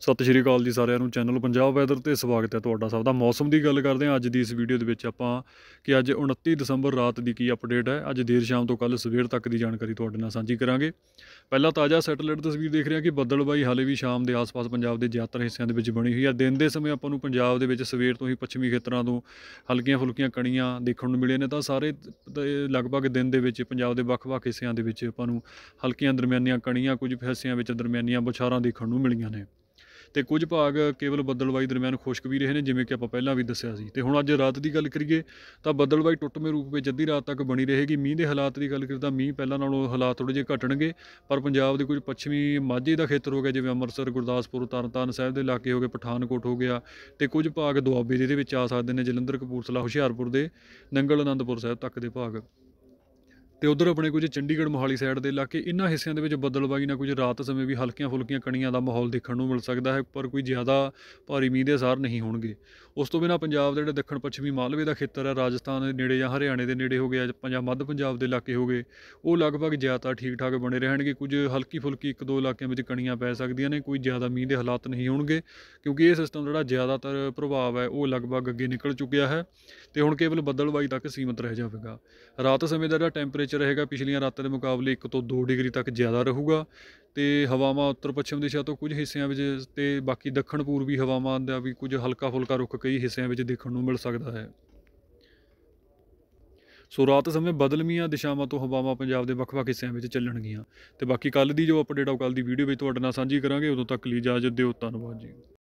ਸਤਿ ਸ਼੍ਰੀ ਅਕਾਲ ਜੀ ਸਾਰਿਆਂ ਨੂੰ ਚੈਨਲ ਪੰਜਾਬ ਵੈਦਰ ਤੇ ਸਵਾਗਤ ਹੈ ਤੁਹਾਡਾ ਸਭ ਦਾ ਮੌਸਮ ਦੀ ਗੱਲ ਕਰਦੇ ਹਾਂ ਅੱਜ ਦੀ ਇਸ ਵੀਡੀਓ ਦੇ ਵਿੱਚ ਆਪਾਂ ਕਿ ਅੱਜ 29 ਦਸੰਬਰ ਰਾਤ ਦੀ ਕੀ ਅਪਡੇਟ ਹੈ ਅੱਜ ਦੇਰ ਸ਼ਾਮ ਤੋਂ ਕੱਲ ਸਵੇਰ ਤੱਕ ਦੀ ਜਾਣਕਾਰੀ ਤੁਹਾਡੇ ਨਾਲ ਸਾਂਝੀ ਕਰਾਂਗੇ ਪਹਿਲਾਂ ਤਾਜ਼ਾ ਸੈਟੇਲਾਈਟ ਤਸਵੀਰ ਦੇਖ ਰਿਹਾ ਕਿ ਕਿ ਬੱਦਲਬਾਈ ਹਾਲੇ ਵੀ ਸ਼ਾਮ ਦੇ ਆਸ-ਪਾਸ ਪੰਜਾਬ ਦੇ ਜ਼ਿਆਦਾਤਰ ਹਿੱਸਿਆਂ ਦੇ ਵਿੱਚ ਬਣੀ ਹੋਈ ਹੈ ਦਿਨ ਦੇ ਸਮੇਂ ਆਪਾਂ ਨੂੰ ਪੰਜਾਬ ਦੇ ਵਿੱਚ ਸਵੇਰ ਤੋਂ ਹੀ ਪੱਛਮੀ ਖੇਤਰਾਂ ਤੋਂ ਹਲਕੀਆਂ ਫੁਲਕੀਆਂ ਕਣੀਆਂ ਦੇਖਣ ਨੂੰ ਮਿਲੇ ਨੇ ਤਾਂ ਸਾਰੇ ਲਗਭਗ ਦਿਨ ਦੇ ਵਿੱਚ ਪੰਜਾਬ ਦੇ ਵੱਖ-ਵੱਖ ਹਿੱਸਿਆਂ ਦੇ ਵਿੱਚ ਆਪਾਂ ਨੂੰ ਹਲਕੀਆਂ ਦਰਮਿਆਨੀਆਂ ਕਣੀਆਂ ਕੁਝ ਹਿੱਸਿਆਂ ਵਿੱਚ ਦਰਮਿਆਨੀਆਂ ਬੁਛਾਰਾਂ ਦੇਖਣ ਨੂੰ ਮਿਲੀਆਂ ਨੇ ਤੇ ਕੁਝ ਭਾਗ ਕੇਵਲ ਬੱਦਲਬਾਈ ਦਰਮਿਆਨ ਖੁਸ਼ਕ ਵੀ ਰਹੇ ਨੇ ਜਿਵੇਂ ਕਿ ਆਪਾਂ ਪਹਿਲਾਂ ਵੀ ਦੱਸਿਆ ਸੀ ਤੇ ਹੁਣ ਅੱਜ ਰਾਤ ਦੀ ਗੱਲ ਕਰੀਏ ਤਾਂ ਬੱਦਲਬਾਈ ਟੁੱਟਵੇਂ ਰੂਪ ਵਿੱਚ ਅੱਧੀ ਰਾਤ ਤੱਕ ਬਣੀ ਰਹੇਗੀ ਮੀਂਹ ਦੇ ਹਾਲਾਤ ਦੀ ਗੱਲ ਕਰੀਏ ਤਾਂ ਮੀਂਹ ਪਹਿਲਾਂ ਨਾਲੋਂ ਹਾਲਾਤ ਥੋੜੇ ਜਿਹਾ ਘਟਣਗੇ ਪਰ ਪੰਜਾਬ ਦੇ ਕੁਝ ਪੱਛਮੀ ਮਾਝੇ ਦਾ ਖੇਤਰ ਹੋ ਗਿਆ ਜਿਵੇਂ ਅੰਮ੍ਰਿਤਸਰ ਗੁਰਦਾਸਪੁਰ ਤਰਨਤਾਰਨ ਸਾਹਿਬ ਦੇ ਇਲਾਕੇ ਹੋ ਗਏ ਪਠਾਨਕੋਟ ਹੋ ਗਿਆ ਤੇ ਕੁਝ ਭਾਗ ਦੁਆਬੇ ਦੇ ਵਿੱਚ ਆ ਸਕਦੇ ਨੇ ਜਲੰਧਰ ਕਪੂਰਥਲਾ ਹੁਸ਼ਿਆਰਪੁਰ ਦੇ ਨੰਗਲ ਆਨੰਦਪੁਰ ਸਾਹਿਬ ਤੱਕ ਦੇ ਭਾਗ ਤੇ ਉਧਰ ਆਪਣੇ ਕੁਝ ਚੰਡੀਗੜ੍ਹ ਮੋਹਾਲੀ ਸਾਈਡ ਦੇ ਇਲਾਕੇ ਇਨ੍ਹਾਂ ਹਿੱਸਿਆਂ ਦੇ ਵਿੱਚ ਬੱਦਲਬਾਈ ਨਾਲ ਕੁਝ ਰਾਤ ਸਮੇਂ ਵੀ ਹਲਕੀਆਂ ਫੁਲਕੀਆਂ ਕਣੀਆਂ ਦਾ ਮਾਹੌਲ ਦੇਖਣ ਨੂੰ ਮਿਲ ਸਕਦਾ ਹੈ ਪਰ ਕੋਈ ਜ਼ਿਆਦਾ ਭਾਰੀ ਮੀਂਹ ਦੇ ਅਸਰ ਨਹੀਂ ਹੋਣਗੇ ਉਸ ਤੋਂ ਬਿਨਾਂ ਪੰਜਾਬ ਦੇ ਜਿਹੜੇ ਦੱਖਣ ਪੱਛਮੀ ਮਾਲਵੇ ਦਾ ਖੇਤਰ ਹੈ ਰਾਜਸਥਾਨ ਦੇ ਨੇੜੇ ਜਾਂ ਹਰਿਆਣੇ ਦੇ ਨੇੜੇ ਹੋ ਗਿਆ ਪੰਜਾਬ ਮੱਧ ਪੰਜਾਬ ਦੇ ਇਲਾਕੇ ਹੋ ਗਏ ਉਹ ਲਗਭਗ ਜ਼ਿਆਦਾ ਠੀਕ ਠਾਕ ਬਣੇ ਰਹਿਣਗੇ ਕੁਝ ਹਲਕੀ ਫੁਲਕੀ ਇੱਕ ਦੋ ਇਲਾਕਿਆਂ ਵਿੱਚ ਕਣੀਆਂ ਪੈ ਸਕਦੀਆਂ ਨੇ ਕੋਈ ਜ਼ਿਆਦਾ ਮੀਂਹ ਦੇ ਹਾਲਾਤ ਨਹੀਂ ਹੋਣਗੇ ਕਿਉਂਕਿ ਇਹ ਸਿਸਟਮ ਜਿਹੜਾ ਜ਼ਿਆਦਾਤਰ ਪ੍ਰਭਾਵ ਹੈ ਉਹ ਲਗਭਗ ਅੱਗੇ ਨਿਕਲ ਚੁੱਕਿਆ ਹੈ ਤੇ ਹੁਣ ਕੇਵਲ ਬੱਦਲਬਾਈ ਤੱਕ ਸੀਮਤ ਰਹਿ ਜਾਵੇਗਾ ਰਾਤ ਸਮੇਂ ਦਾ ਜਿਹੜਾ ਟੈਂਪਰੇਚਰ ਵਿੱਚ ਰਹੇਗਾ ਪਿਛਲੀਆਂ ਰਾਤਾਂ ਦੇ ਮੁਕਾਬਲੇ 1 ਤੋਂ 2 ਡਿਗਰੀ ਤੱਕ ਜ਼ਿਆਦਾ ਰਹੂਗਾ ਤੇ ਹਵਾਵਾਂ ਉੱਤਰ ਪੱਛਮ ਦਿਸ਼ਾ ਤੋਂ ਕੁਝ ਹਿੱਸਿਆਂ ਵਿੱਚ ਤੇ ਬਾਕੀ ਦੱਖਣ ਪੂਰਬੀ ਹਵਾਵਾਂ ਦਾ ਵੀ ਕੁਝ ਹਲਕਾ ਫੁਲਕਾ ਰੁੱਖ ਕਈ ਹਿੱਸਿਆਂ ਵਿੱਚ ਦੇਖਣ ਨੂੰ ਮਿਲ ਸਕਦਾ ਹੈ ਸੋ ਰਾਤ ਸਮੇਂ ਬਦਲਮੀਆਂ ਦਿਸ਼ਾਵਾਂ ਤੋਂ ਹਵਾਵਾਂ ਪੰਜਾਬ ਦੇ ਵੱਖ-ਵੱਖ ਹਿੱਸਿਆਂ ਵਿੱਚ ਚੱਲਣਗੀਆਂ ਤੇ ਬਾਕੀ ਕੱਲ ਦੀ ਜੋ ਅਪਡੇਟ ਆਉ ਕੱਲ ਦੀ ਵੀਡੀਓ ਵਿੱਚ ਤੁਹਾਡੇ ਨਾਲ ਸਾਂਝੀ ਕਰਾਂਗੇ ਉਦੋਂ ਤੱਕ ਲਈ ਇਜਾਜ਼ਤ ਦਿਓ ਧੰਨਵਾਦ ਜੀ